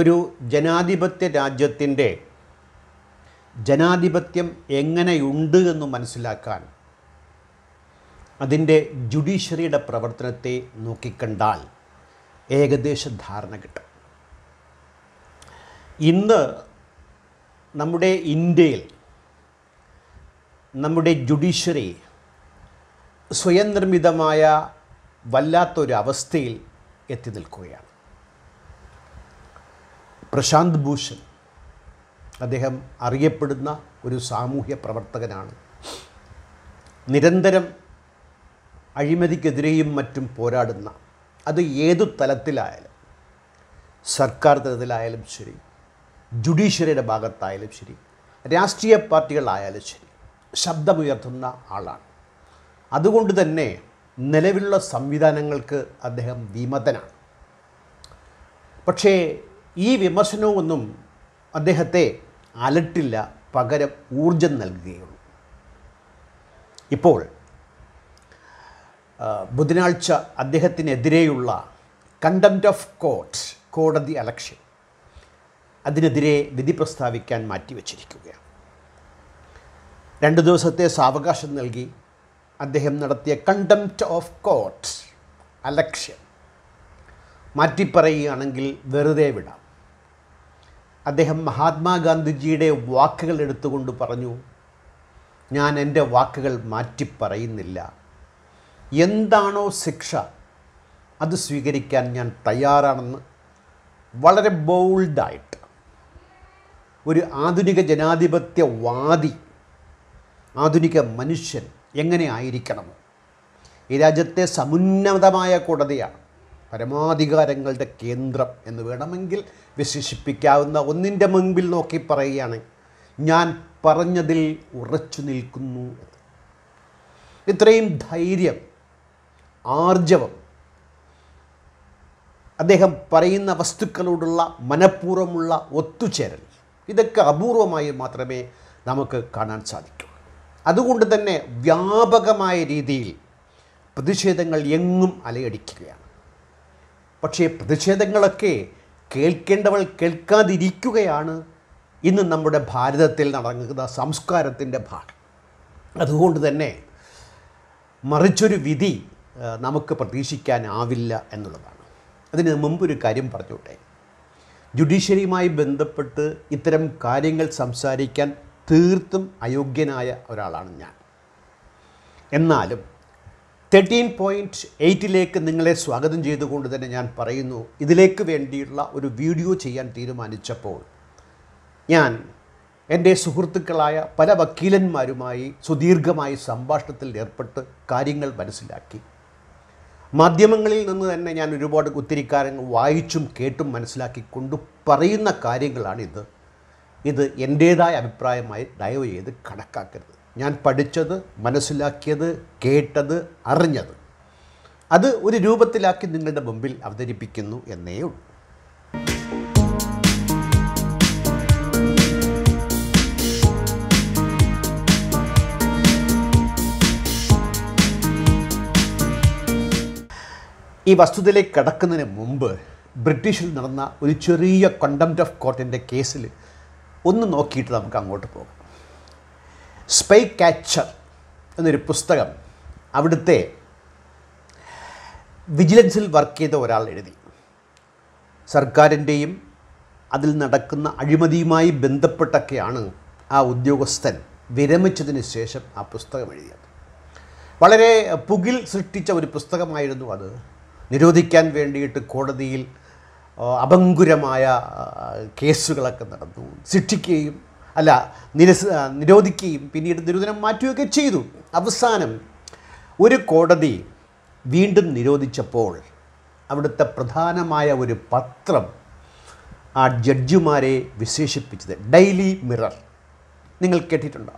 ഒരു ജനാധിപത്യ രാജ്യത്തിൻ്റെ ജനാധിപത്യം എങ്ങനെയുണ്ട് എന്ന് മനസ്സിലാക്കാൻ അതിൻ്റെ ജുഡീഷ്യറിയുടെ പ്രവർത്തനത്തെ നോക്കിക്കണ്ടാൽ ഏകദേശ ധാരണ കിട്ടും ഇന്ന് നമ്മുടെ ഇന്ത്യയിൽ നമ്മുടെ ജുഡീഷ്യറി നിർമ്മിതമായ വല്ലാത്തൊരവസ്ഥയിൽ എത്തി നിൽക്കുകയാണ് പ്രശാന്ത് ഭൂഷൺ അദ്ദേഹം അറിയപ്പെടുന്ന ഒരു സാമൂഹ്യ പ്രവർത്തകനാണ് നിരന്തരം അഴിമതിക്കെതിരെയും മറ്റും പോരാടുന്ന അത് ഏതു തലത്തിലായാലും സർക്കാർ തലത്തിലായാലും ശരി ജുഡീഷ്യറിയുടെ ഭാഗത്തായാലും ശരി രാഷ്ട്രീയ പാർട്ടികളായാലും ശരി ശബ്ദമുയർത്തുന്ന ആളാണ് അതുകൊണ്ട് തന്നെ നിലവിലുള്ള സംവിധാനങ്ങൾക്ക് അദ്ദേഹം വിമതനാണ് പക്ഷേ ഈ വിമർശനവും അദ്ദേഹത്തെ അലട്ടില്ല പകരം ഊർജം നൽകുകയുള്ളൂ ഇപ്പോൾ ബുധനാഴ്ച അദ്ദേഹത്തിനെതിരെയുള്ള കണ്ടംപ്റ്റ് ഓഫ് കോർട്ട് കോടതി അലക്ഷൻ അതിനെതിരെ വിധി പ്രസ്താവിക്കാൻ മാറ്റിവെച്ചിരിക്കുകയാണ് രണ്ട് ദിവസത്തെ സാവകാശം നൽകി അദ്ദേഹം നടത്തിയ കണ്ടംപ്റ്റ് ഓഫ് കോർട്ട് അലക്ഷ്യം മാറ്റിപ്പറയുകയാണെങ്കിൽ വെറുതെ വിടാം അദ്ദേഹം മഹാത്മാഗാന്ധിജിയുടെ വാക്കുകൾ എടുത്തുകൊണ്ട് പറഞ്ഞു ഞാൻ എൻ്റെ വാക്കുകൾ മാറ്റി പറയുന്നില്ല എന്താണോ ശിക്ഷ അത് സ്വീകരിക്കാൻ ഞാൻ തയ്യാറാണെന്ന് വളരെ ബോൾഡായിട്ട് ഒരു ആധുനിക ജനാധിപത്യവാദി ആധുനിക മനുഷ്യൻ എങ്ങനെ ആയിരിക്കണം ഈ രാജ്യത്തെ സമുന്നതമായ കോടതിയാണ് പരമാധികാരങ്ങളുടെ കേന്ദ്രം എന്ന് വേണമെങ്കിൽ വിശേഷിപ്പിക്കാവുന്ന ഒന്നിൻ്റെ മുൻപിൽ നോക്കി പറയുകയാണ് ഞാൻ പറഞ്ഞതിൽ ഉറച്ചു നിൽക്കുന്നു ഇത്രയും ധൈര്യം ആർജവം അദ്ദേഹം പറയുന്ന വസ്തുക്കളോടുള്ള മനഃപൂർവ്വമുള്ള ഒത്തുചേരൽ ഇതൊക്കെ അപൂർവമായി മാത്രമേ നമുക്ക് കാണാൻ സാധിക്കൂ അതുകൊണ്ട് തന്നെ വ്യാപകമായ രീതിയിൽ പ്രതിഷേധങ്ങൾ എങ്ങും അലയടിക്കുകയാണ് പക്ഷേ പ്രതിഷേധങ്ങളൊക്കെ കേൾക്കേണ്ടവൾ കേൾക്കാതിരിക്കുകയാണ് ഇന്ന് നമ്മുടെ ഭാരതത്തിൽ നടങ്ങുന്ന സംസ്കാരത്തിൻ്റെ ഭാഗം അതുകൊണ്ട് തന്നെ മറിച്ചൊരു വിധി നമുക്ക് പ്രതീക്ഷിക്കാനാവില്ല എന്നുള്ളതാണ് അതിന് മുമ്പൊരു കാര്യം പറഞ്ഞോട്ടെ ജുഡീഷ്യറിയുമായി ബന്ധപ്പെട്ട് ഇത്തരം കാര്യങ്ങൾ സംസാരിക്കാൻ തീർത്തും അയോഗ്യനായ ഒരാളാണ് ഞാൻ എന്നാലും തേർട്ടീൻ പോയിൻറ്റ് എയ്റ്റിലേക്ക് നിങ്ങളെ സ്വാഗതം ചെയ്തുകൊണ്ട് തന്നെ ഞാൻ പറയുന്നു ഇതിലേക്ക് വേണ്ടിയുള്ള ഒരു വീഡിയോ ചെയ്യാൻ തീരുമാനിച്ചപ്പോൾ ഞാൻ എൻ്റെ സുഹൃത്തുക്കളായ പല വക്കീലന്മാരുമായി സുദീർഘമായി സംഭാഷണത്തിൽ ഏർപ്പെട്ട് കാര്യങ്ങൾ മനസ്സിലാക്കി മാധ്യമങ്ങളിൽ നിന്ന് തന്നെ ഞാൻ ഒരുപാട് ഉത്തരിക്കാരങ്ങൾ വായിച്ചും കേട്ടും മനസ്സിലാക്കിക്കൊണ്ട് പറയുന്ന കാര്യങ്ങളാണിത് ഇത് എൻ്റേതായ അഭിപ്രായമായി ദയവ് ചെയ്ത് കണക്കാക്കരുത് ഞാൻ പഠിച്ചത് മനസ്സിലാക്കിയത് കേട്ടത് അറിഞ്ഞത് അത് ഒരു രൂപത്തിലാക്കി നിങ്ങളുടെ മുമ്പിൽ അവതരിപ്പിക്കുന്നു എന്നേ ഉള്ളൂ ഈ വസ്തുതയിലേക്ക് കിടക്കുന്നതിന് മുമ്പ് ബ്രിട്ടീഷിൽ നടന്ന ഒരു ചെറിയ കണ്ടംപ്റ്റ് ഓഫ് കോർട്ടിൻ്റെ കേസിൽ ഒന്ന് നോക്കിയിട്ട് നമുക്ക് അങ്ങോട്ട് പോകാം സ്പൈ കാച്ചർ എന്നൊരു പുസ്തകം അവിടുത്തെ വിജിലൻസിൽ വർക്ക് ചെയ്ത ഒരാൾ എഴുതി സർക്കാരിൻ്റെയും അതിൽ നടക്കുന്ന അഴിമതിയുമായി ബന്ധപ്പെട്ടൊക്കെയാണ് ആ ഉദ്യോഗസ്ഥൻ വിരമിച്ചതിന് ശേഷം ആ പുസ്തകം എഴുതിയത് വളരെ പുകിൽ സൃഷ്ടിച്ച ഒരു പുസ്തകമായിരുന്നു അത് നിരോധിക്കാൻ വേണ്ടിയിട്ട് കോടതിയിൽ അപങ്കുരമായ കേസുകളൊക്കെ നടന്നു ശിക്ഷിക്കുകയും അല്ല നിരസ് നിരോധിക്കുകയും പിന്നീട് നിരോധനം മാറ്റുകയൊക്കെ ചെയ്തു അവസാനം ഒരു കോടതി വീണ്ടും നിരോധിച്ചപ്പോൾ അവിടുത്തെ പ്രധാനമായ ഒരു പത്രം ആ ജഡ്ജിമാരെ വിശേഷിപ്പിച്ചത് ഡെയിലി മിറർ നിങ്ങൾ കേട്ടിട്ടുണ്ടോ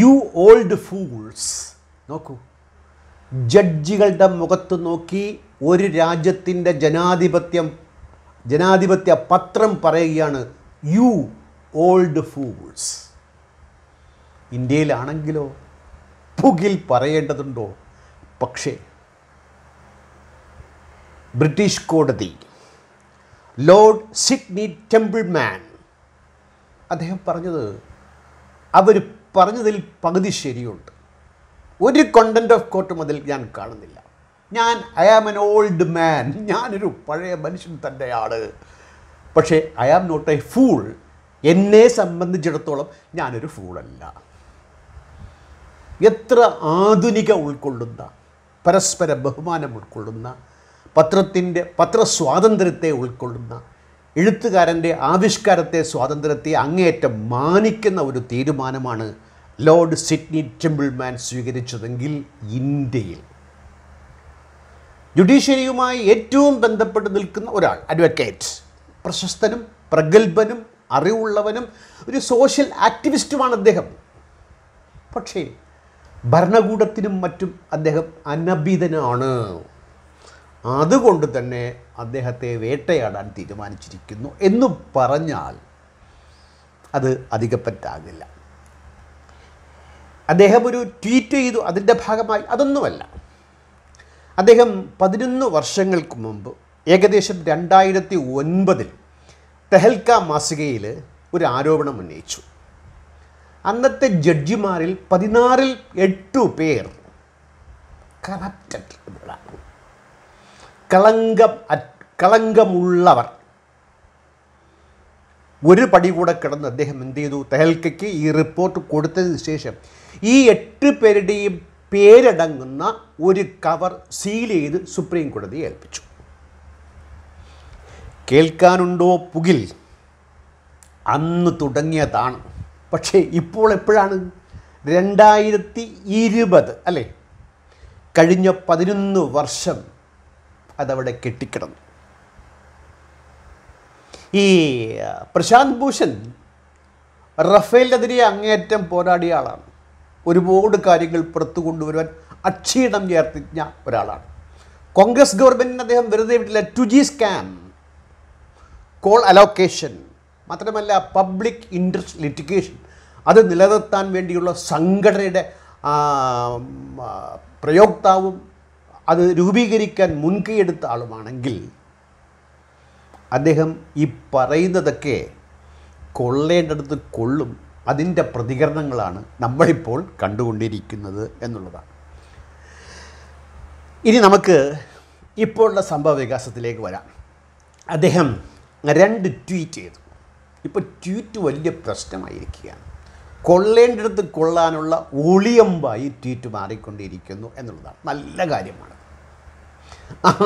യു ഓൾഡ് ഫൂൾസ് നോക്കൂ ജഡ്ജികളുടെ മുഖത്ത് നോക്കി ഒരു രാജ്യത്തിൻ്റെ ജനാധിപത്യം ജനാധിപത്യ പത്രം പറയുകയാണ് യു ഓൾഡ് ഫൂൾസ് ഇന്ത്യയിലാണെങ്കിലോ പുകിൽ പറയേണ്ടതുണ്ടോ പക്ഷേ ബ്രിട്ടീഷ് കോടതി ലോർഡ് സിഡ്നി ടെമ്പിൾ മാൻ അദ്ദേഹം പറഞ്ഞത് അവർ പറഞ്ഞതിൽ പകുതി ശരിയുണ്ട് ഒരു കണ്ടൻറ് ഓഫ് കോർട്ടും അതിൽ ഞാൻ കാണുന്നില്ല ഞാൻ I am an old man ഞാനൊരു പഴയ മനുഷ്യൻ തന്നെയാണ് പക്ഷേ I am not a fool എന്നെ സംബന്ധിച്ചിടത്തോളം ഞാനൊരു ഫൂളല്ല എത്ര ആധുനിക ഉൾക്കൊള്ളുന്ന പരസ്പര ബഹുമാനം ഉൾക്കൊള്ളുന്ന പത്രത്തിൻ്റെ പത്രസ്വാതന്ത്ര്യത്തെ ഉൾക്കൊള്ളുന്ന എഴുത്തുകാരൻ്റെ ആവിഷ്കാരത്തെ സ്വാതന്ത്ര്യത്തെ അങ്ങേയറ്റം മാനിക്കുന്ന ഒരു തീരുമാനമാണ് ലോർഡ് സിഡ്നി ടെമ്പിൾമാൻ സ്വീകരിച്ചതെങ്കിൽ ഇന്ത്യയിൽ ജുഡീഷ്യറിയുമായി ഏറ്റവും ബന്ധപ്പെട്ട് നിൽക്കുന്ന ഒരാൾ അഡ്വക്കേറ്റ് പ്രശസ്തനും പ്രഗത്ഭനും അറിവുള്ളവനും ഒരു സോഷ്യൽ ആക്ടിവിസ്റ്റുമാണ് അദ്ദേഹം പക്ഷേ ഭരണകൂടത്തിനും മറ്റും അദ്ദേഹം അനഭിതനാണ് അതുകൊണ്ട് തന്നെ അദ്ദേഹത്തെ വേട്ടയാടാൻ തീരുമാനിച്ചിരിക്കുന്നു എന്ന് പറഞ്ഞാൽ അത് അധികപ്പറ്റാകില്ല അദ്ദേഹം ഒരു ട്വീറ്റ് ചെയ്തു അതിൻ്റെ ഭാഗമായി അതൊന്നുമല്ല അദ്ദേഹം പതിനൊന്ന് വർഷങ്ങൾക്ക് മുമ്പ് ഏകദേശം രണ്ടായിരത്തി ഒൻപതിൽ തെഹൽക്ക മാസികയിൽ ഒരു ആരോപണം ഉന്നയിച്ചു അന്നത്തെ ജഡ്ജിമാരിൽ പതിനാറിൽ എട്ടു പേർ കറപ്റ്റഡ് കളങ്കം കളങ്കമുള്ളവർ ഒരു പടി കൂടെ കിടന്ന് അദ്ദേഹം എന്ത് ചെയ്തു തെഹൽക്കയ്ക്ക് ഈ റിപ്പോർട്ട് കൊടുത്തതിന് ശേഷം ഈ എട്ട് പേരുടെയും പേരടങ്ങുന്ന ഒരു കവർ സീൽ ചെയ്ത് സുപ്രീം കോടതിയെ ഏൽപ്പിച്ചു കേൾക്കാനുണ്ടോ പുകിൽ അന്ന് തുടങ്ങിയതാണ് പക്ഷേ ഇപ്പോൾ എപ്പോഴാണ് രണ്ടായിരത്തി ഇരുപത് അല്ലേ കഴിഞ്ഞ പതിനൊന്ന് വർഷം അതവിടെ കെട്ടിക്കിടന്നു ഈ പ്രശാന്ത് ഭൂഷൺ റഫേലിനെതിരെ അങ്ങേയറ്റം പോരാടിയ ആളാണ് ഒരുപാട് കാര്യങ്ങൾ പുറത്തു കൊണ്ടുവരുവാൻ അക്ഷീണം ചേർത്തിഞ്ഞ ഒരാളാണ് കോൺഗ്രസ് ഗവൺമെൻറ്റിന് അദ്ദേഹം വെറുതെ വിട്ടില്ല two G scam coal allocation മാത്രമല്ല പബ്ലിക് ഇൻട്രസ്റ്റ് ലിറ്റിഗേഷൻ അത് നിലനിർത്താൻ വേണ്ടിയുള്ള സംഘടനയുടെ പ്രയോക്താവും അത് രൂപീകരിക്കാൻ മുൻകൈയെടുത്ത ആളുമാണെങ്കിൽ അദ്ദേഹം ഈ പറയുന്നതൊക്കെ കൊള്ളേണ്ടടുത്ത് കൊള്ളും അതിൻ്റെ പ്രതികരണങ്ങളാണ് നമ്മളിപ്പോൾ കണ്ടുകൊണ്ടിരിക്കുന്നത് എന്നുള്ളതാണ് ഇനി നമുക്ക് ഇപ്പോഴുള്ള സംഭവ വികാസത്തിലേക്ക് വരാം അദ്ദേഹം രണ്ട് ട്വീറ്റ് ചെയ്തു ഇപ്പോൾ ട്വീറ്റ് വലിയ പ്രശ്നമായിരിക്കുകയാണ് കൊള്ളേണ്ടടുത്ത് കൊള്ളാനുള്ള ഒളിയമ്പായി ട്വീറ്റ് മാറിക്കൊണ്ടിരിക്കുന്നു എന്നുള്ളതാണ് നല്ല കാര്യമാണ്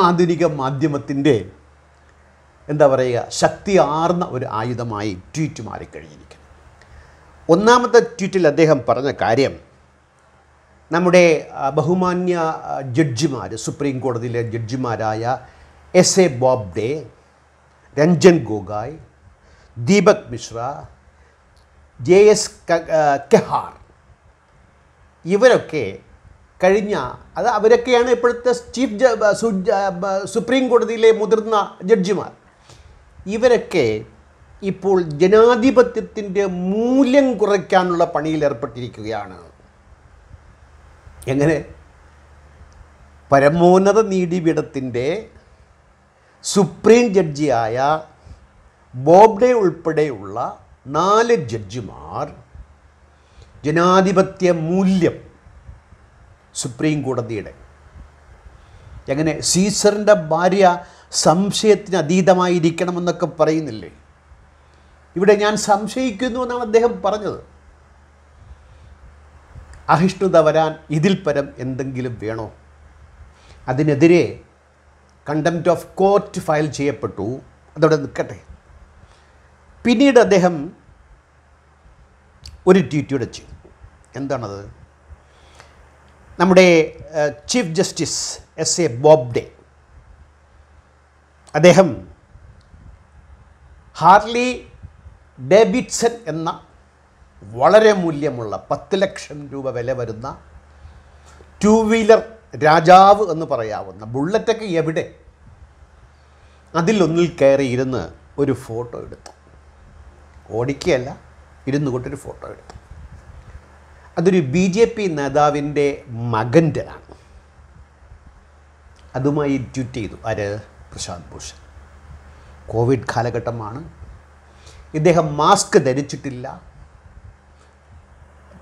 ആധുനിക മാധ്യമത്തിൻ്റെ എന്താ പറയുക ശക്തി ആർന്ന ഒരു ആയുധമായി ട്വീറ്റ് മാറിക്കഴിഞ്ഞിരിക്കുന്നു ഒന്നാമത്തെ ട്വീറ്റിൽ അദ്ദേഹം പറഞ്ഞ കാര്യം നമ്മുടെ ബഹുമാന്യ ജഡ്ജിമാർ സുപ്രീം കോടതിയിലെ ജഡ്ജിമാരായ S A Bobde Ranjan Gogoi Deepak Mishra J S Khehar ഇവരൊക്കെ കഴിഞ്ഞ അത് അവരൊക്കെയാണ് ഇപ്പോഴത്തെ ചീഫ് സുപ്രീം കോടതിയിലെ മുതിർന്ന ജഡ്ജിമാർ ഇവരൊക്കെ ഇപ്പോൾ ജനാധിപത്യത്തിൻ്റെ മൂല്യം കുറയ്ക്കാനുള്ള പണിയിൽ ഏർപ്പെട്ടിരിക്കുകയാണ് എങ്ങനെ പരമോന്നത നീതിപീഠത്തിൻ്റെ സുപ്രീം ജഡ്ജിയായ ബോബ്ഡെ ഉൾപ്പെടെയുള്ള നാല് ജഡ്ജിമാർ ജനാധിപത്യ മൂല്യം സുപ്രീം കോടതിയുടെ എങ്ങനെ സീസറിൻ്റെ ഭാര്യ സംശയത്തിന് അതീതമായിരിക്കണമെന്നൊക്കെ പറയുന്നില്ലേ ഇവിടെ ഞാൻ സംശയിക്കുന്നു എന്നാണ് അദ്ദേഹം പറഞ്ഞത് അഹിഷ്ണുത വരാൻ ഇതിൽ പരം എന്തെങ്കിലും വേണോ അതിനെതിരെ കണ്ടംപ്റ്റ് ഓഫ് കോർട്ട് ഫയൽ ചെയ്യപ്പെട്ടു അതവിടെ നിൽക്കട്ടെ പിന്നീട് അദ്ദേഹം ഒരു ട്വീറ്റ് വെച്ചു എന്താണത് നമ്മുടെ chief justice S A Bobde അദ്ദേഹം ഹാർലി ഡേവിഡ്സൺ എന്ന വളരെ മൂല്യമുള്ള പത്ത് ലക്ഷം രൂപ വില വരുന്ന ടു വീലർ രാജാവ് എന്ന് പറയാവുന്ന ബുള്ളറ്റൊക്കെ എവിടെ അതിലൊന്നിൽ കയറി ഇരുന്ന് ഒരു ഫോട്ടോ എടുത്തു ഓടിക്കുകയല്ല ഇരുന്നു കൊണ്ടൊരു ഫോട്ടോ എടുത്തു അതൊരു ബി ജെ പി നേതാവിൻ്റെ മകൻ്റെതാണ് അതുമായി ട്വീറ്റ് ചെയ്തു ആര് പ്രശാന്ത് ഭൂഷൺ കോവിഡ് കാലഘട്ടമാണ് ഇദ്ദേഹം മാസ്ക് ധരിച്ചിട്ടില്ല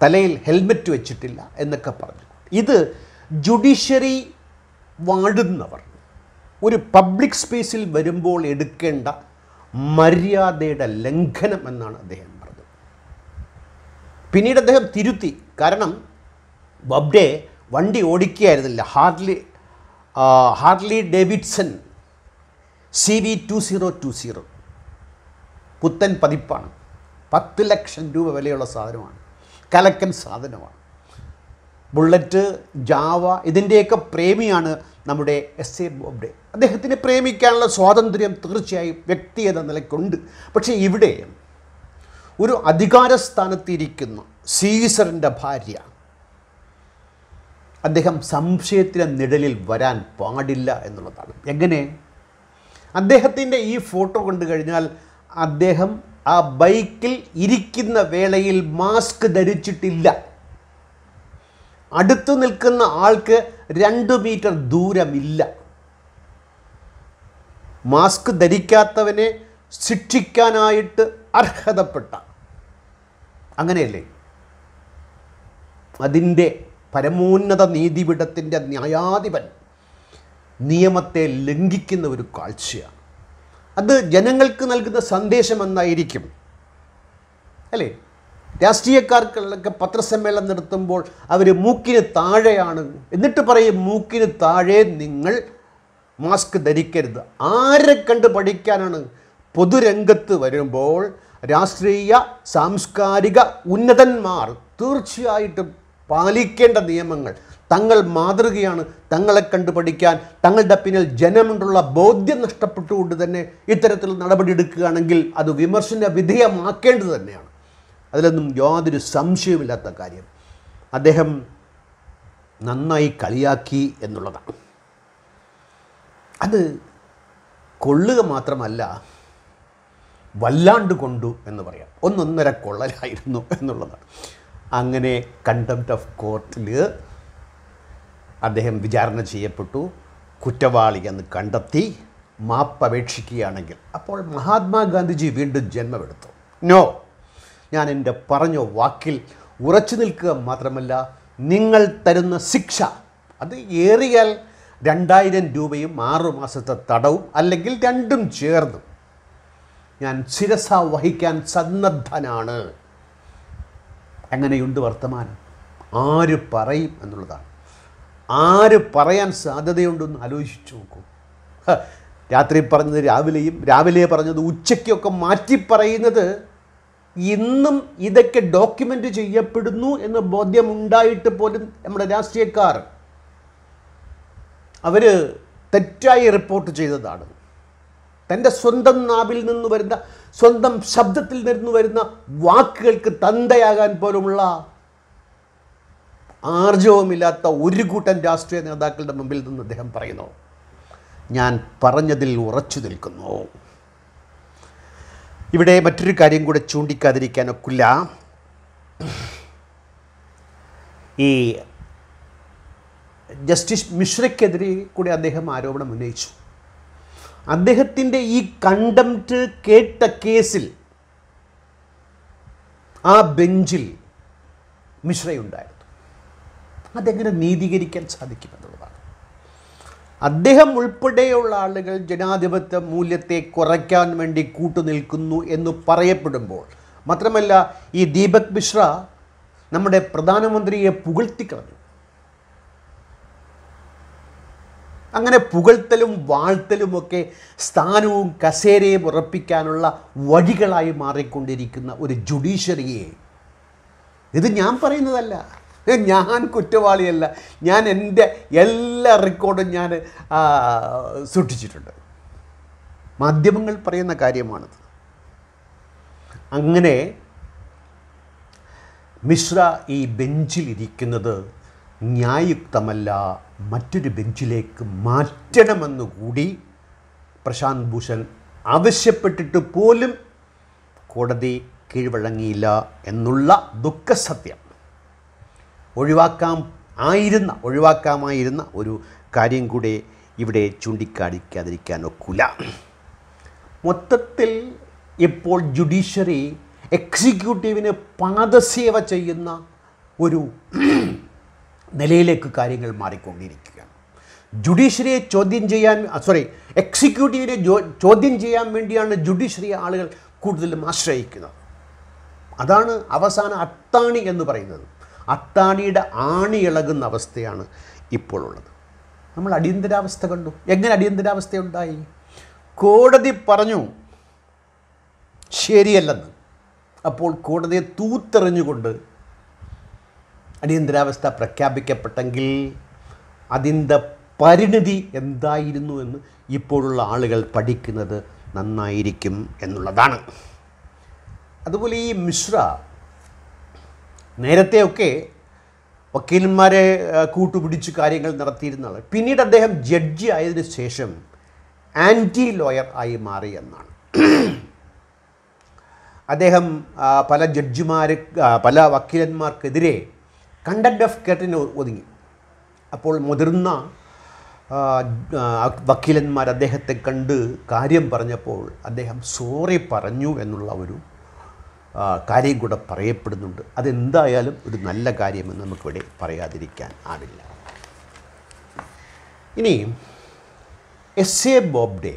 തലയിൽ ഹെൽമെറ്റ് വെച്ചിട്ടില്ല എന്നൊക്കെ പറഞ്ഞു ഇത് ജുഡീഷ്യറി വാടുന്നവർ ഒരു പബ്ലിക് സ്പേസിൽ വരുമ്പോൾ എടുക്കേണ്ട മര്യാദയുടെ ലംഘനം എന്നാണ് അദ്ദേഹം പറഞ്ഞത് പിന്നീട് അദ്ദേഹം തിരുത്തി കാരണം ബബ്ഡെ വണ്ടി ഓടിക്കുകയായിരുന്നില്ല Harley Harley Davidson C V two zero two zero പുത്തൻ പതിപ്പാണ് പത്ത് ലക്ഷം രൂപ വിലയുള്ള സാധനമാണ് കലക്കൻ സാധനമാണ് ബുള്ളറ്റ് ജാവ ഇതിൻ്റെയൊക്കെ പ്രേമിയാണ് നമ്മുടെ എസ് എ ബോബ്ഡെ അദ്ദേഹത്തിന് പ്രേമിക്കാനുള്ള സ്വാതന്ത്ര്യം തീർച്ചയായും വ്യക്തി എന്ന നിലയ്ക്കുണ്ട് പക്ഷേ ഇവിടെ ഒരു അധികാരസ്ഥാനത്തിരിക്കുന്ന സീസറിൻ്റെ ഭാര്യ അദ്ദേഹം സംശയത്തിൻ്റെ നിഴലിൽ വരാൻ പാടില്ല എന്നുള്ളതാണ് എങ്ങനെ അദ്ദേഹത്തിൻ്റെ ഈ ഫോട്ടോ കണ്ടു കഴിഞ്ഞാൽ അദ്ദേഹം ആ ബൈക്കിൽ ഇരിക്കുന്ന വേളയിൽ മാസ്ക് ധരിച്ചിട്ടില്ല അടുത്തു നിൽക്കുന്ന ആൾക്ക് രണ്ട് മീറ്റർ ദൂരമില്ല മാസ്ക് ധരിക്കാത്തവനെ ശിക്ഷിക്കാനായിട്ട് അർഹതപ്പെട്ട അങ്ങനെയല്ലേ അതിൻ്റെ പരമോന്നത നീതിപീഠത്തിൻ്റെ ന്യായാധിപൻ നിയമത്തെ ലംഘിക്കുന്ന ഒരു കാഴ്ചയാണ് അത് ജനങ്ങൾക്ക് നൽകുന്ന സന്ദേശം എന്നായിരിക്കും അല്ലേ രാഷ്ട്രീയക്കാർക്കൊക്കെ പത്രസമ്മേളനം നടത്തുമ്പോൾ അവർ മൂക്കിന് താഴെയാണ് എന്നിട്ട് പറയും മൂക്കിന് താഴെ നിങ്ങൾ മാസ്ക് ധരിക്കരുത് ആരെ കണ്ട് പഠിക്കാനാണ് പൊതുരംഗത്ത് വരുമ്പോൾ രാഷ്ട്രീയ സാംസ്കാരിക ഉന്നതന്മാർ തീർച്ചയായിട്ടും പാലിക്കേണ്ട നിയമങ്ങൾ തങ്ങൾ മാതൃകയാണ് തങ്ങളെ കണ്ടു പഠിക്കാൻ തങ്ങളുടെ പിന്നിൽ ജനമുണ്ടുള്ള ബോധ്യം നഷ്ടപ്പെട്ടുകൊണ്ട് തന്നെ ഇത്തരത്തിൽ നടപടിയെടുക്കുകയാണെങ്കിൽ അത് വിമർശന വിധേയമാക്കേണ്ടത് തന്നെയാണ് അതിലൊന്നും യാതൊരു സംശയമില്ലാത്ത കാര്യം അദ്ദേഹം നന്നായി കളിയാക്കി എന്നുള്ളതാണ് അത് കൊള്ളുക മാത്രമല്ല വല്ലാണ്ട് കൊണ്ടു എന്ന് പറയാം ഒന്നൊന്നര കൊള്ളലായിരുന്നു എന്നുള്ളതാണ് അങ്ങനെ കണ്ടംപ്റ്റ് ഓഫ് കോർട്ടിൽ അദ്ദേഹം വിചാരണ ചെയ്യപ്പെട്ടു കുറ്റവാളി എന്ന് കണ്ടെത്തി മാപ്പപേക്ഷിക്കുകയാണെങ്കിൽ അപ്പോൾ മഹാത്മാഗാന്ധിജി വീണ്ടും ജന്മമെടുത്തു നോ ഞാൻ എൻ്റെ പറഞ്ഞ വാക്കിൽ ഉറച്ചു നിൽക്കുക മാത്രമല്ല നിങ്ങൾ തരുന്ന ശിക്ഷ അത് ഏറിയാൽ രണ്ടായിരം രൂപയും ആറു മാസത്തെ തടവും അല്ലെങ്കിൽ രണ്ടും ചേർന്നും ഞാൻ ശിരസ വഹിക്കാൻ സന്നദ്ധനാണ് എങ്ങനെയുണ്ട് വർത്തമാനം ആര് പറയും എന്നുള്ളതാണ് ആര് പറയാൻ സാധ്യതയുണ്ടെന്ന് ആലോചിച്ചു നോക്കൂ രാത്രി പറഞ്ഞത് രാവിലെയും രാവിലെ പറഞ്ഞത് ഉച്ചയ്ക്കൊക്കെ മാറ്റി പറയുന്നത് ഇന്നും ഇതൊക്കെ ഡോക്യുമെൻ്റ് ചെയ്യപ്പെടുന്നു എന്ന് ബോധ്യമുണ്ടായിട്ട് പോലും നമ്മുടെ രാഷ്ട്രീയക്കാർ അവർ തെറ്റായി റിപ്പോർട്ട് ചെയ്തതാണ് തൻ്റെ സ്വന്തം നാവിൽ നിന്ന് വരുന്ന സ്വന്തം ശബ്ദത്തിൽ നിന്ന് വരുന്ന വാക്കുകൾക്ക് തന്തയാകാൻ പോലുമുള്ള ആർജവമില്ലാത്ത ഒരു കൂട്ടം രാഷ്ട്രീയ നേതാക്കളുടെ മുമ്പിൽ നിന്ന് അദ്ദേഹം പറയുന്നു ഞാൻ പറഞ്ഞതിൽ ഉറച്ചു നിൽക്കുന്നു ഇവിടെ മറ്റൊരു കാര്യം കൂടെ ചൂണ്ടിക്കാതിരിക്കാനൊക്കില്ല ഈ ജസ്റ്റിസ് മിശ്രയ്ക്കെതിരെ കൂടി അദ്ദേഹം ആരോപണം ഉന്നയിച്ചു അദ്ദേഹത്തിൻ്റെ ഈ കണ്ടംപ്റ്റ് കേട്ട കേസിൽ ആ ബെഞ്ചിൽ മിശ്രയുണ്ടായിരുന്നു അതെങ്ങനെ നീതീകരിക്കാൻ സാധിക്കുമെന്നുള്ളത് അദ്ദേഹം ഉൾപ്പെടെയുള്ള ആളുകൾ ജനാധിപത്യ മൂല്യത്തെ കുറയ്ക്കാൻ വേണ്ടി കൂട്ടുനിൽക്കുന്നു എന്ന് പറയപ്പെടുമ്പോൾ മാത്രമല്ല ഈ ദീപക് മിശ്ര നമ്മുടെ പ്രധാനമന്ത്രിയെ പുകഴ്ത്തിക്കളഞ്ഞു അങ്ങനെ പുകഴ്ത്തലും വാഴ്ത്തലുമൊക്കെ സ്ഥാനവും കസേരയും ഉറപ്പിക്കാനുള്ള വഴികളായി മാറിക്കൊണ്ടിരിക്കുന്ന ഒരു ജുഡീഷ്യറിയെ ഇത് ഞാൻ പറയുന്നതല്ല ഞാൻ കുറ്റവാളിയല്ല ഞാൻ എൻ്റെ എല്ലാ റെക്കോർഡും ഞാൻ സൂക്ഷിച്ചിട്ടുണ്ട് മാധ്യമങ്ങൾ പറയുന്ന കാര്യമാണത് അങ്ങനെ മിശ്ര ഈ ബെഞ്ചിലിരിക്കുന്നത് ന്യായുക്തമല്ല മറ്റൊരു ബെഞ്ചിലേക്ക് മാറ്റണമെന്നുകൂടി പ്രശാന്ത് ഭൂഷൺ ആവശ്യപ്പെട്ടിട്ട് പോലും കോടതി കീഴ്വഴങ്ങിയില്ല എന്നുള്ള ദുഃഖസത്യം ഒഴിവാക്കാം ആയിരുന്ന ഒഴിവാക്കാമായിരുന്ന ഒരു കാര്യം കൂടെ ഇവിടെ ചൂണ്ടിക്കാണിക്കാതിരിക്കാൻ ഒക്കില്ല മൊത്തത്തിൽ ഇപ്പോൾ ജുഡീഷ്യറി എക്സിക്യൂട്ടീവിന് പാദസേവ ചെയ്യുന്ന ഒരു നിലയിലേക്ക് കാര്യങ്ങൾ മാറിക്കൊണ്ടിരിക്കുകയാണ് ജുഡീഷ്യറിയെ ചോദ്യം ചെയ്യാൻ സോറി എക്സിക്യൂട്ടീവിനെ ചോദ്യം ചെയ്യാൻ വേണ്ടിയാണ് ജുഡീഷ്യറി ആളുകൾ കൂടുതലും ആശ്രയിക്കുന്നത് അതാണ് അവസാന അത്താണി എന്ന് പറയുന്നത് അത്താണിയുടെ ആണി ഇളകുന്ന അവസ്ഥയാണ് ഇപ്പോഴുള്ളത് നമ്മൾ അടിയന്തരാവസ്ഥ കണ്ടു എങ്ങനെ അടിയന്തരാവസ്ഥ ഉണ്ടായി കോടതി പറഞ്ഞു ശരിയല്ലെന്ന് അപ്പോൾ കോടതിയെ തൂത്തെറിഞ്ഞുകൊണ്ട് അടിയന്തരാവസ്ഥ പ്രഖ്യാപിക്കപ്പെട്ടെങ്കിൽ അതിൻ്റെ പരിണിതി എന്തായിരുന്നു എന്ന് ഇപ്പോഴുള്ള ആളുകൾ പഠിക്കുന്നത് നന്നായിരിക്കും എന്നുള്ളതാണ് അതുപോലെ ഈ മിശ്ര നേരത്തെയൊക്കെ വക്കീലന്മാരെ കൂട്ടുപിടിച്ച് കാര്യങ്ങൾ ആൾ പിന്നീട് അദ്ദേഹം ജഡ്ജി ആയതിനു ശേഷം ആൻറ്റി ലോയർ ആയി മാറി എന്നാണ് അദ്ദേഹം പല ജഡ്ജിമാർ പല വക്കീലന്മാർക്കെതിരെ കണ്ടക്ട് ഓഫ് കേട്ടിന് ഒതുങ്ങി അപ്പോൾ മുതിർന്ന വക്കീലന്മാർ അദ്ദേഹത്തെ കണ്ട് കാര്യം പറഞ്ഞപ്പോൾ അദ്ദേഹം സോറി പറഞ്ഞു എന്നുള്ള ഒരു കാര്യം കൂടെ പറയപ്പെടുന്നുണ്ട് അതെന്തായാലും ഒരു നല്ല കാര്യമെന്ന് നമുക്കിവിടെ പറയാതിരിക്കാൻ ആവില്ല ഇനി എസ് എ ബോബ്ഡെ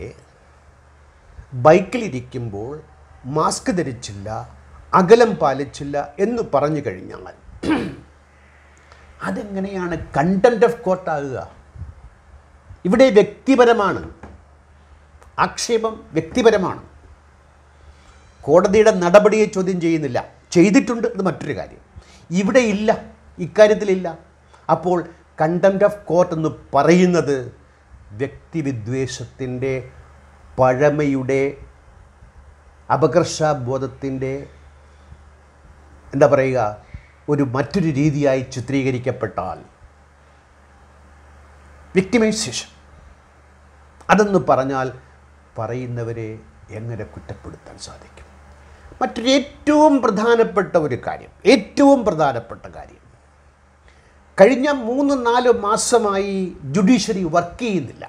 ബൈക്കിലിരിക്കുമ്പോൾ മാസ്ക് ധരിച്ചില്ല അകലം പാലിച്ചില്ല എന്ന് പറഞ്ഞു കഴിഞ്ഞാൽ അതെങ്ങനെയാണ് കണ്ടൻറ്റ് ഓഫ് കോർട്ടാകുക ഇവിടെ വ്യക്തിപരമാണ് ആക്ഷേപം വ്യക്തിപരമാണ് കോടതിയുടെ നടപടിയെ ചോദ്യം ചെയ്യുന്നില്ല ചെയ്തിട്ടുണ്ട് അത് മറ്റൊരു കാര്യം ഇവിടെ ഇല്ല ഇക്കാര്യത്തിലില്ല അപ്പോൾ കണ്ടംപ്റ്റ് ഓഫ് കോർട്ട് എന്ന് പറയുന്നത് വ്യക്തിവിദ്വേഷത്തിൻ്റെ പഴമയുടെ അപകർഷബോധത്തിൻ്റെ എന്താ പറയുക ഒരു മറ്റൊരു രീതിയായി ചിത്രീകരിക്കപ്പെട്ടാൽ വിക്ടിമൈസേഷൻ അതെന്ന് പറഞ്ഞാൽ പറയുന്നവരെ എങ്ങനെ കുറ്റപ്പെടുത്താൻ സാധിക്കും മറ്റൊരു ഏറ്റവും പ്രധാനപ്പെട്ട ഒരു കാര്യം ഏറ്റവും പ്രധാനപ്പെട്ട കാര്യം കഴിഞ്ഞ മൂന്ന് നാല് മാസമായി ജുഡീഷ്യറി വർക്ക് ചെയ്യുന്നില്ല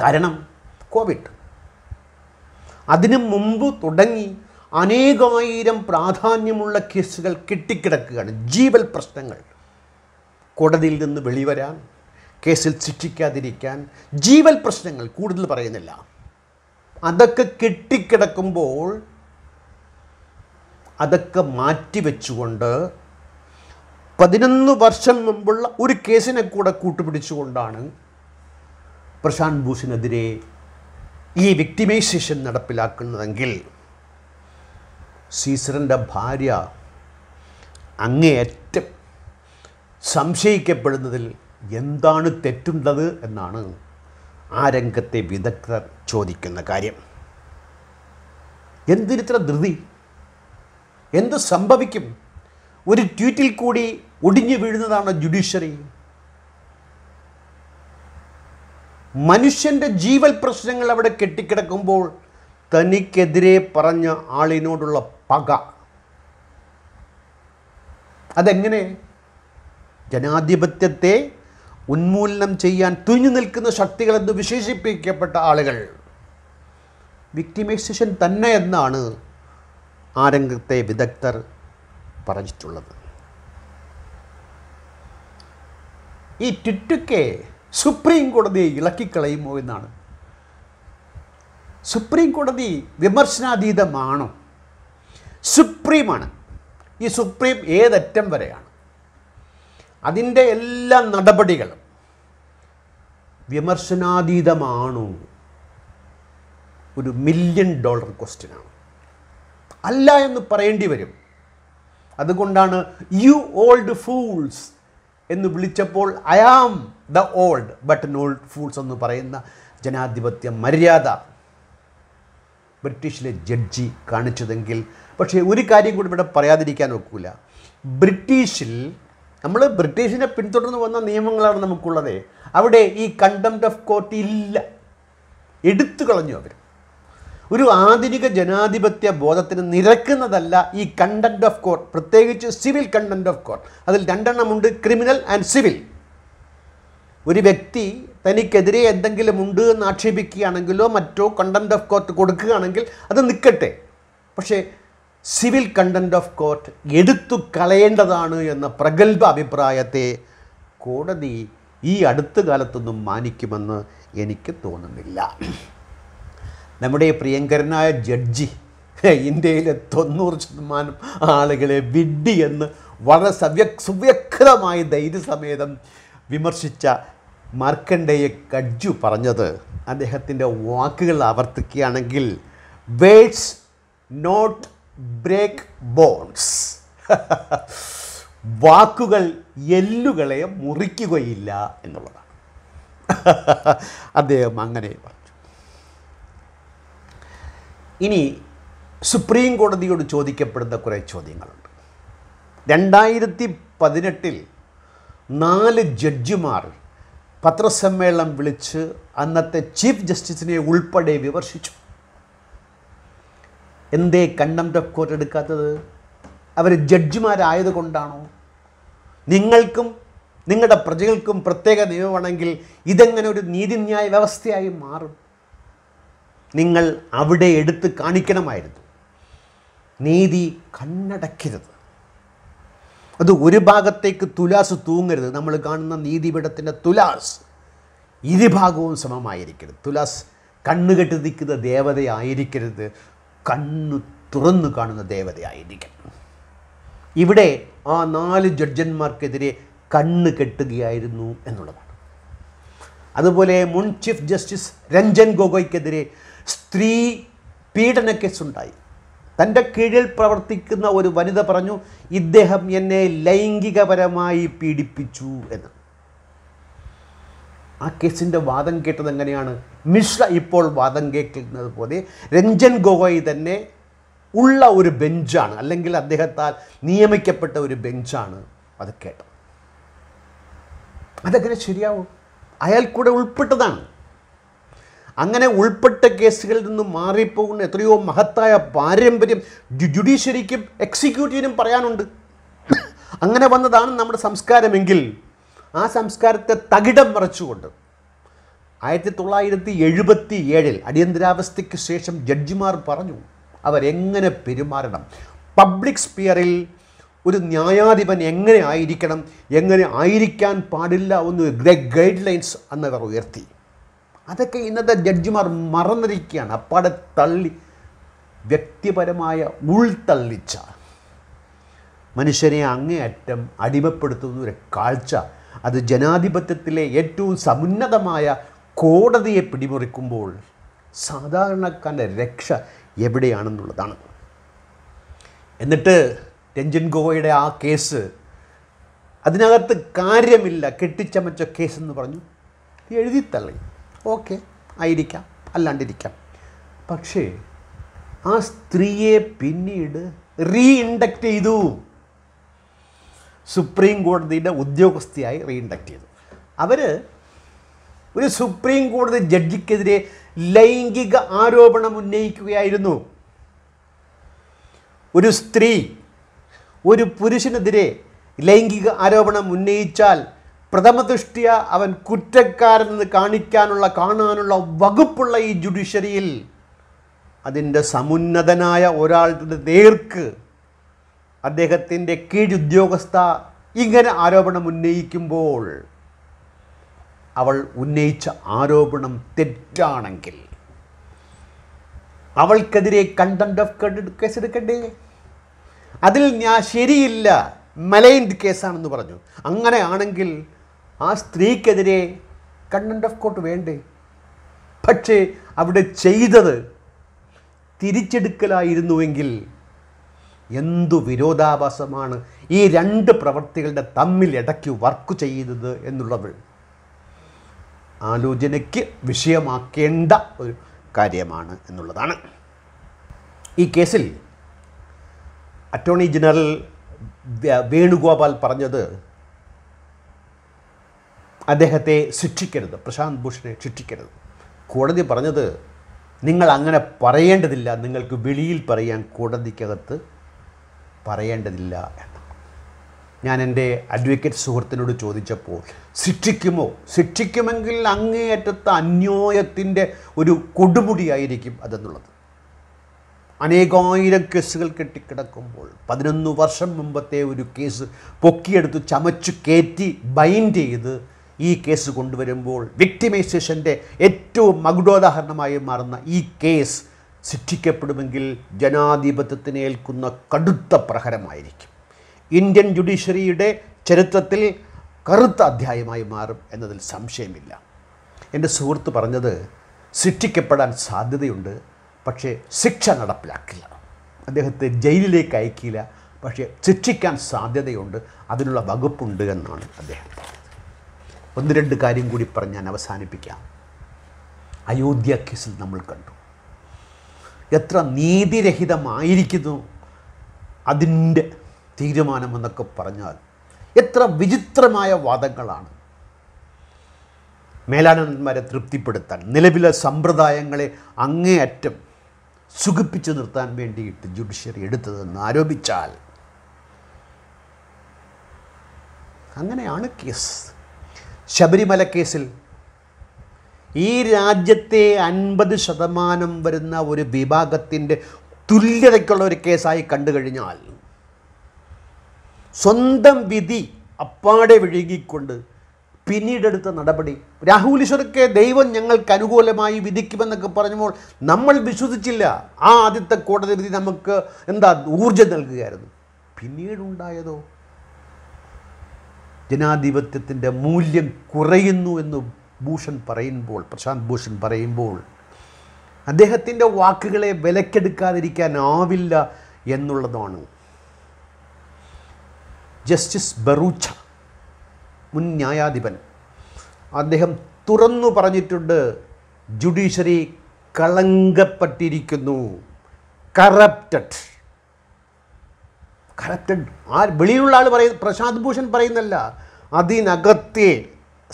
കാരണം കോവിഡ് അതിനു മുമ്പ് തുടങ്ങി അനേകായിരം പ്രാധാന്യമുള്ള കേസുകൾ കെട്ടിക്കിടക്കുകയാണ് ജീവൽ പ്രശ്നങ്ങൾ കോടതിയിൽ നിന്ന് വെളിവരാൻ കേസിൽ ശിക്ഷിക്കാതിരിക്കാൻ ജീവൽ പ്രശ്നങ്ങൾ കൂടുതൽ പറയുന്നില്ല അതൊക്കെ കെട്ടിക്കിടക്കുമ്പോൾ അതൊക്കെ മാറ്റിവെച്ചുകൊണ്ട് പതിനൊന്ന് വർഷം മുമ്പുള്ള ഒരു കേസിനെ കൂടെ കൂട്ടുപിടിച്ചുകൊണ്ടാണ് പ്രശാന്ത് ഭൂഷിനെതിരെ ഈ വിക്ടിമൈസേഷൻ നടപ്പിലാക്കുന്നതെങ്കിൽ സീസറിൻ്റെ ഭാര്യ അങ്ങേയറ്റം സംശയിക്കപ്പെടുന്നതിൽ എന്താണ് തെറ്റുണ്ടത് എന്നാണ് ആ രംഗത്തെ വിദഗ്ധർ ചോദിക്കുന്ന കാര്യം എന്തിനിത്ര ധൃതി എന്ത് സംഭവിക്കും ഒരു ട്വീറ്റിൽ കൂടി ഒടിഞ്ഞു വീഴുന്നതാണ് ജുഡീഷ്യറി മനുഷ്യൻ്റെ ജീവൽ പ്രശ്നങ്ങൾ അവിടെ കെട്ടിക്കിടക്കുമ്പോൾ തനിക്കെതിരെ പറഞ്ഞ ആളിനോടുള്ള പക അതെങ്ങനെ ജനാധിപത്യത്തെ ഉന്മൂലനം ചെയ്യാൻ തുഞ്ഞു നിൽക്കുന്ന ശക്തികളെന്ന് വിശേഷിപ്പിക്കപ്പെട്ട ആളുകൾ വിക്ടിമൈസേഷൻ തന്നെ എന്നാണ് ആ രംഗത്തെ വിദഗ്ധർ പറഞ്ഞിട്ടുള്ളത് ഈ ട്വിറ്റൊക്കെ സുപ്രീം കോടതി ഇളക്കിക്കളയുമോ എന്നാണ് സുപ്രീം കോടതി വിമർശനാതീതമാണോ സുപ്രീമാണ് ഈ സുപ്രീം ഏതറ്റം വരെയാണ് അതിൻ്റെ എല്ലാ നടപടികളും വിമർശനാതീതമാണോ ഒരു മില്യൺ ഡോളർ ക്വസ്റ്റ്യനാണ് അല്ല എന്ന് പറയേണ്ടി വരും അതുകൊണ്ടാണ് യു ഓൾഡ് ഫൂൾസ് എന്ന് വിളിച്ചപ്പോൾ I am the old but old fools എന്ന് പറയുന്ന ജനാധിപത്യ മര്യാദ ബ്രിട്ടീഷിലെ ജഡ്ജി കാണിച്ചതെങ്കിൽ പക്ഷേ ഒരു കാര്യം കൂടി ഇവിടെ പറയാതിരിക്കാൻ ഒക്കില്ല ബ്രിട്ടീഷിൽ നമ്മൾ ബ്രിട്ടീഷിനെ പിന്തുടർന്ന് വന്ന നിയമങ്ങളാണ് നമുക്കുള്ളത് അവിടെ ഈ കണ്ടംപ്റ്റ് ഓഫ് കോർട്ട് ഇല്ല എടുത്തു കളഞ്ഞു അവർ ഒരു ആധുനിക ജനാധിപത്യ ബോധത്തിന് നിരക്കുന്നതല്ല ഈ കണ്ടന്റ് ഓഫ് കോർട്ട് പ്രത്യേകിച്ച് സിവിൽ കണ്ടന്റ് ഓഫ് കോർട്ട് അതിൽ രണ്ടെണ്ണമുണ്ട് ക്രിമിനൽ ആൻഡ് സിവിൽ ഒരു വ്യക്തി തനിക്കെതിരെ എന്തെങ്കിലും ഉണ്ട് എന്ന് ആക്ഷേപിക്കുകയാണെങ്കിലോ മറ്റോ കണ്ടന്റ് ഓഫ് കോർട്ട് കൊടുക്കുകയാണെങ്കിൽ അത് നിൽക്കട്ടെ പക്ഷേ സിവിൽ കണ്ടന്റ് ഓഫ് കോർട്ട് എടുത്തു കളയേണ്ടതാണ് എന്ന പ്രഗത്ഭ അഭിപ്രായത്തെ കോടതി ഈ അടുത്ത കാലത്തൊന്നും മാനിക്കുമെന്ന് എനിക്ക് തോന്നുന്നില്ല നമ്മുടെ പ്രിയങ്കരനായ ജഡ്ജി ഇന്ത്യയിലെ തൊണ്ണൂറ് ശതമാനം ആളുകളെ വിഡ്ഡി എന്ന് വളരെ സവ്യ സുവ്യക്തമായി ധൈര്യസമേതം വിമർശിച്ച മാർക്കണ്ഡേയ കഡ്ജു പറഞ്ഞത് അദ്ദേഹത്തിൻ്റെ വാക്കുകൾ ആവർത്തിക്കുകയാണെങ്കിൽ വേഡ്സ് നോട്ട് ബ്രേക്ക് ബോൺസ് വാക്കുകൾ എല്ലുകളെ മുറിക്കുകയില്ല എന്നുള്ളതാണ് അദ്ദേഹം അങ്ങനെ ഇനി സുപ്രീം കോടതിയോട് ചോദിക്കപ്പെടുന്ന കുറേ ചോദ്യങ്ങളുണ്ട് രണ്ടായിരത്തി പതിനെട്ടിൽ നാല് ജഡ്ജിമാർ പത്രസമ്മേളനം വിളിച്ച് അന്നത്തെ ചീഫ് ജസ്റ്റിസിനെ ഉൾപ്പെടെ വിമർശിച്ചു എന്തേ കണ്ടംപ്റ്റ് ഓഫ് കോർട്ട് എടുക്കാത്തത് അവർ ജഡ്ജിമാരായതുകൊണ്ടാണോ നിങ്ങൾക്കും നിങ്ങളുടെ പ്രജകൾക്കും പ്രത്യേക നിയമമാണെങ്കിൽ ഇതെങ്ങനെ ഒരു നീതിന്യായ വ്യവസ്ഥയായി മാറും നിങ്ങൾ അവിടെ എടുത്ത് കാണിക്കണമായിരുന്നു നീതി കണ്ണടക്കരുത് അത് ഒരു ഭാഗത്തേക്ക് തുലാസ് തൂങ്ങരുത് നമ്മൾ കാണുന്ന നീതിപീഠത്തിൻ്റെ തുലാസ് ഇരുഭാഗവും സമമായിരിക്കരുത് തുലാസ് കണ്ണുകെട്ടി നിൽക്കുന്ന ദേവതയായിരിക്കരുത് കണ്ണു തുറന്നു കാണുന്ന ദേവതയായിരിക്കണം ഇവിടെ ആ നാല് ജഡ്ജന്മാർക്കെതിരെ കണ്ണ് കെട്ടുകയായിരുന്നു എന്നുള്ളതാണ് അതുപോലെ മുൻ ചീഫ് ജസ്റ്റിസ് രഞ്ജൻ ഗൊഗോയ്ക്കെതിരെ സ്ത്രീ പീഡന കേസുണ്ടായി തൻ്റെ കീഴിൽ പ്രവർത്തിക്കുന്ന ഒരു വനിത പറഞ്ഞു ഇദ്ദേഹം എന്നെ ലൈംഗികപരമായി പീഡിപ്പിച്ചു എന്ന് ആ കേസിൻ്റെ വാദം കേട്ടത് എങ്ങനെയാണ് മിശ്ര ഇപ്പോൾ വാദം കേൾക്കുന്നത് പോലെ രഞ്ജൻ ഗൊഗോയ് തന്നെ ഉള്ള ഒരു ബെഞ്ചാണ് അല്ലെങ്കിൽ അദ്ദേഹത്താൽ നിയമിക്കപ്പെട്ട ഒരു ബെഞ്ചാണ് അത് കേട്ടത് അതെങ്ങനെ ശരിയാവും അയാൾ കൂടെ ഉൾപ്പെട്ടതാണ് അങ്ങനെ ഉൾപ്പെട്ട കേസുകളിൽ നിന്ന് മാറിപ്പോകുന്ന എത്രയോ മഹത്തായ പാരമ്പര്യം ജുഡീഷ്യറിക്കും എക്സിക്യൂട്ടീവിനും പറയാനുണ്ട് അങ്ങനെ വന്നതാണ് നമ്മുടെ സംസ്കാരമെങ്കിൽ ആ സംസ്കാരത്തെ തകിടം മറച്ചുകൊണ്ട് ആയിരത്തി തൊള്ളായിരത്തി എഴുപത്തി ഏഴിൽ അടിയന്തരാവസ്ഥയ്ക്ക് ശേഷം ജഡ്ജിമാർ പറഞ്ഞു അവരെങ്ങനെ പെരുമാറണം പബ്ലിക് സ്പിയറിൽ ഒരു ന്യായാധിപൻ എങ്ങനെ ആയിരിക്കണം എങ്ങനെ ആയിരിക്കാൻ പാടില്ല എന്ന് ഗൈഡ് ലൈൻസ് അന്നവർ ഉയർത്തി അതൊക്കെ ഇന്നത്തെ ജഡ്ജിമാർ മറന്നിരിക്കുകയാണ് അപ്പാടെ തള്ളി വ്യക്തിപരമായ ഉൾത്തള്ളിച്ച മനുഷ്യനെ അങ്ങേയറ്റം അടിമപ്പെടുത്തുന്ന ഒരു കാഴ്ച അത് ജനാധിപത്യത്തിലെ ഏറ്റവും സമുന്നതമായ കോടതിയെ പിടിമുറിക്കുമ്പോൾ സാധാരണക്കാരൻ്റെ രക്ഷ എവിടെയാണെന്നുള്ളതാണ് എന്നിട്ട് രഞ്ജൻ ഗോവയുടെ ആ കേസ് അതിനകത്ത് കാര്യമില്ല കെട്ടിച്ചമച്ച കേസെന്ന് പറഞ്ഞു എഴുതി തള്ളി ഓക്കെ ആയിരിക്കാം അല്ലാണ്ടിരിക്കാം പക്ഷേ ആ സ്ത്രീയെ പിന്നീട് ഇൻഡക്റ്റ് ചെയ്തു സുപ്രീം കോടതിയുടെ ഉദ്യോഗസ്ഥയായി ഇൻഡക്റ്റ് ചെയ്തു അവർ ഒരു സുപ്രീം കോടതി ജഡ്ജിക്കെതിരെ ലൈംഗിക ആരോപണം ഉന്നയിക്കുകയായിരുന്നു ഒരു സ്ത്രീ ഒരു പുരുഷനെതിരെ ലൈംഗിക ആരോപണം ഉന്നയിച്ചാൽ പ്രഥമദൃഷ്ടിയ അവൻ കുറ്റക്കാരെന്ന് കാണിക്കാനുള്ള കാണാനുള്ള വകുപ്പുള്ള ഈ ജുഡീഷ്യറിയിൽ അതിൻ്റെ സമുന്നതനായ ഒരാളുടെ നേർക്ക് അദ്ദേഹത്തിൻ്റെ കീഴുദ്യോഗസ്ഥ ഇങ്ങനെ ആരോപണം ഉന്നയിക്കുമ്പോൾ അവൾ ഉന്നയിച്ച ആരോപണം തെറ്റാണെങ്കിൽ അവൾക്കെതിരെ കണ്ടന്റ് ഓഫ് കേസ് എടുക്കണ്ടേ അതിൽ ഞാൻ ശരിയില്ല മലൈൻഡ് കേസാണെന്ന് പറഞ്ഞു അങ്ങനെയാണെങ്കിൽ ആ സ്ത്രീക്കെതിരെ കണ്ടൻറ് ഓഫ് കോർട്ട് വേണ്ടേ പക്ഷേ അവിടെ ചെയ്തത് തിരിച്ചെടുക്കലായിരുന്നുവെങ്കിൽ എന്തു വിരോധാഭാസമാണ് ഈ രണ്ട് പ്രവർത്തികളുടെ തമ്മിൽ ഇടയ്ക്ക് വർക്ക് ചെയ്തത് എന്നുള്ളത് ആലോചനയ്ക്ക് വിഷയമാക്കേണ്ട ഒരു കാര്യമാണ് എന്നുള്ളതാണ് ഈ കേസിൽ അറ്റോർണി ജനറൽ വേണുഗോപാൽ പറഞ്ഞത് അദ്ദേഹത്തെ ശിക്ഷിക്കരുത് പ്രശാന്ത് ഭൂഷണെ ശിക്ഷിക്കരുത് കോടതി പറഞ്ഞത് നിങ്ങൾ അങ്ങനെ പറയേണ്ടതില്ല നിങ്ങൾക്ക് വെളിയിൽ പറയാൻ കോടതിക്കകത്ത് പറയേണ്ടതില്ല എന്ന് ഞാൻ എൻ്റെ അഡ്വക്കേറ്റ് സുഹൃത്തിനോട് ചോദിച്ചപ്പോൾ ശിക്ഷിക്കുമോ ശിക്ഷിക്കുമെങ്കിൽ അങ്ങേയറ്റത്ത് അന്യോയത്തിൻ്റെ ഒരു കൊടുമുടിയായിരിക്കും അതെന്നുള്ളത് അനേകായിരം കേസുകൾ കെട്ടിക്കിടക്കുമ്പോൾ പതിനൊന്ന് വർഷം മുമ്പത്തെ ഒരു കേസ് പൊക്കിയെടുത്ത് ചമച്ചു കയറ്റി ബൈൻഡ് ചെയ്ത് ഈ കേസ് കൊണ്ടുവരുമ്പോൾ വിക്ടിമൈസേഷൻ്റെ ഏറ്റവും മകുടോദാഹരണമായി മാറുന്ന ഈ കേസ് ശിക്ഷിക്കപ്പെടുമെങ്കിൽ ജനാധിപത്യത്തിന് ഏൽക്കുന്ന കടുത്ത പ്രഹരമായിരിക്കും ഇന്ത്യൻ ജുഡീഷ്യറിയുടെ ചരിത്രത്തിൽ കറുത്ത അധ്യായമായി മാറും എന്നതിൽ സംശയമില്ല എൻ്റെ സുഹൃത്ത് പറഞ്ഞത് ശിക്ഷിക്കപ്പെടാൻ സാധ്യതയുണ്ട് പക്ഷേ ശിക്ഷ നടപ്പിലാക്കില്ല അദ്ദേഹത്തെ ജയിലിലേക്ക് അയക്കില്ല പക്ഷേ ശിക്ഷിക്കാൻ സാധ്യതയുണ്ട് അതിനുള്ള വകുപ്പുണ്ട് എന്നാണ് അദ്ദേഹം ഒന്ന് രണ്ട് കാര്യം കൂടി പറഞ്ഞ് ഞാൻ അവസാനിപ്പിക്കാം അയോധ്യ കേസിൽ നമ്മൾ കണ്ടു എത്ര നീതിരഹിതമായിരിക്കുന്നു അതിൻ്റെ തീരുമാനമെന്നൊക്കെ പറഞ്ഞാൽ എത്ര വിചിത്രമായ വാദങ്ങളാണ് മേലാനന്ദന്മാരെ തൃപ്തിപ്പെടുത്താൻ നിലവിലെ സമ്പ്രദായങ്ങളെ അങ്ങേയറ്റം സുഖിപ്പിച്ചു നിർത്താൻ വേണ്ടിയിട്ട് ജുഡീഷ്യറി എടുത്തതെന്ന് ആരോപിച്ചാൽ അങ്ങനെയാണ് കേസ് ശബരിമല കേസിൽ ഈ രാജ്യത്തെ അൻപത് ശതമാനം വരുന്ന ഒരു വിഭാഗത്തിൻ്റെ തുല്യതയ്ക്കുള്ള ഒരു കേസായി കണ്ടു കഴിഞ്ഞാൽ സ്വന്തം വിധി അപ്പാടെ വിഴുകിക്കൊണ്ട് പിന്നീടെടുത്ത നടപടി രാഹുൽ ഈശ്വർക്ക് ദൈവം ഞങ്ങൾക്ക് അനുകൂലമായി വിധിക്കുമെന്നൊക്കെ പറഞ്ഞപ്പോൾ നമ്മൾ വിശ്വസിച്ചില്ല ആ ആദ്യത്തെ കോടതി വിധി നമുക്ക് എന്താ ഊർജ്ജം നൽകുകയായിരുന്നു പിന്നീടുണ്ടായതോ ജനാധിപത്യത്തിൻ്റെ മൂല്യം കുറയുന്നു എന്ന് ഭൂഷൺ പറയുമ്പോൾ പ്രശാന്ത് ഭൂഷൺ പറയുമ്പോൾ അദ്ദേഹത്തിൻ്റെ വാക്കുകളെ വിലക്കെടുക്കാതിരിക്കാനാവില്ല എന്നുള്ളതാണ് ജസ്റ്റിസ് ബറൂച്ച മുൻ ന്യായാധിപൻ അദ്ദേഹം തുറന്നു പറഞ്ഞിട്ടുണ്ട് ജുഡീഷ്യറി കളങ്കപ്പെട്ടിരിക്കുന്നു കറപ്റ്റഡ് കറക്റ്റഡ് ആ വെളിയിലുള്ള ആൾ പറയുന്ന പ്രശാന്ത് ഭൂഷൺ പറയുന്നല്ല അതിനകത്തെ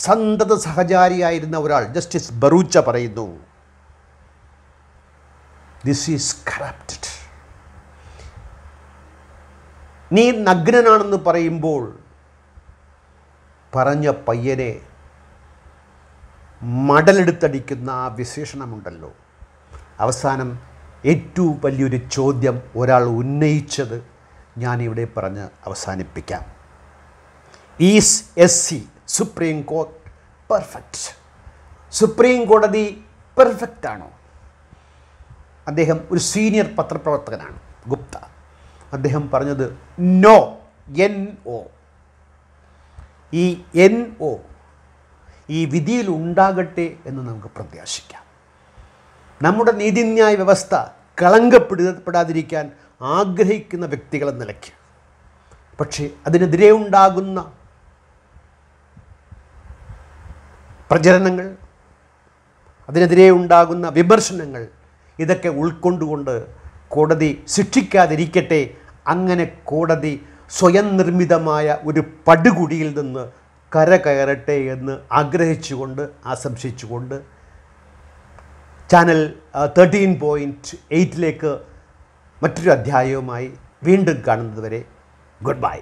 സന്തത സഹചാരിയായിരുന്ന ഒരാൾ ജസ്റ്റിസ് ബറൂച്ച പറയുന്നു ദിസ് ഈസ് കറപ്റ്റഡ് നീ നഗ്നനാണെന്ന് പറയുമ്പോൾ പറഞ്ഞ പയ്യനെ മടലെടുത്തടിക്കുന്ന ആ വിശേഷണമുണ്ടല്ലോ അവസാനം ഏറ്റവും വലിയൊരു ചോദ്യം ഒരാൾ ഉന്നയിച്ചത് ഞാനിവിടെ പറഞ്ഞ് അവസാനിപ്പിക്കാം is S C supreme court perfect supreme കോടതി പെർഫെക്റ്റ് ആണോ അദ്ദേഹം ഒരു സീനിയർ പത്രപ്രവർത്തകനാണ് ഗുപ്ത അദ്ദേഹം പറഞ്ഞത് നോ എൻ ഒ ഈ എൻ ഒ ഈ വിധിയിൽ ഉണ്ടാകട്ടെ എന്ന് നമുക്ക് പ്രത്യാശിക്കാം നമ്മുടെ നീതിന്യായ വ്യവസ്ഥ കളങ്കപ്പെടുത്തപ്പെടാതിരിക്കാൻ ആഗ്രഹിക്കുന്ന വ്യക്തികളെ നിലയ്ക്ക് പക്ഷേ അതിനെതിരെ ഉണ്ടാകുന്ന പ്രചരണങ്ങൾ അതിനെതിരെ ഉണ്ടാകുന്ന വിമർശനങ്ങൾ ഇതൊക്കെ ഉൾക്കൊണ്ടുകൊണ്ട് കോടതി ശിക്ഷിക്കാതിരിക്കട്ടെ അങ്ങനെ കോടതി സ്വയം നിർമ്മിതമായ ഒരു പടുകുടിയിൽ നിന്ന് കര കയറട്ടെ എന്ന് ആഗ്രഹിച്ചുകൊണ്ട് ആശംസിച്ചുകൊണ്ട് ചാനൽ തേർട്ടീൻ പോയിൻറ്റ് എയ്റ്റിലേക്ക് മറ്റൊരു അധ്യായവുമായി വീണ്ടും കാണുന്നതുവരെ ഗുഡ് ബൈ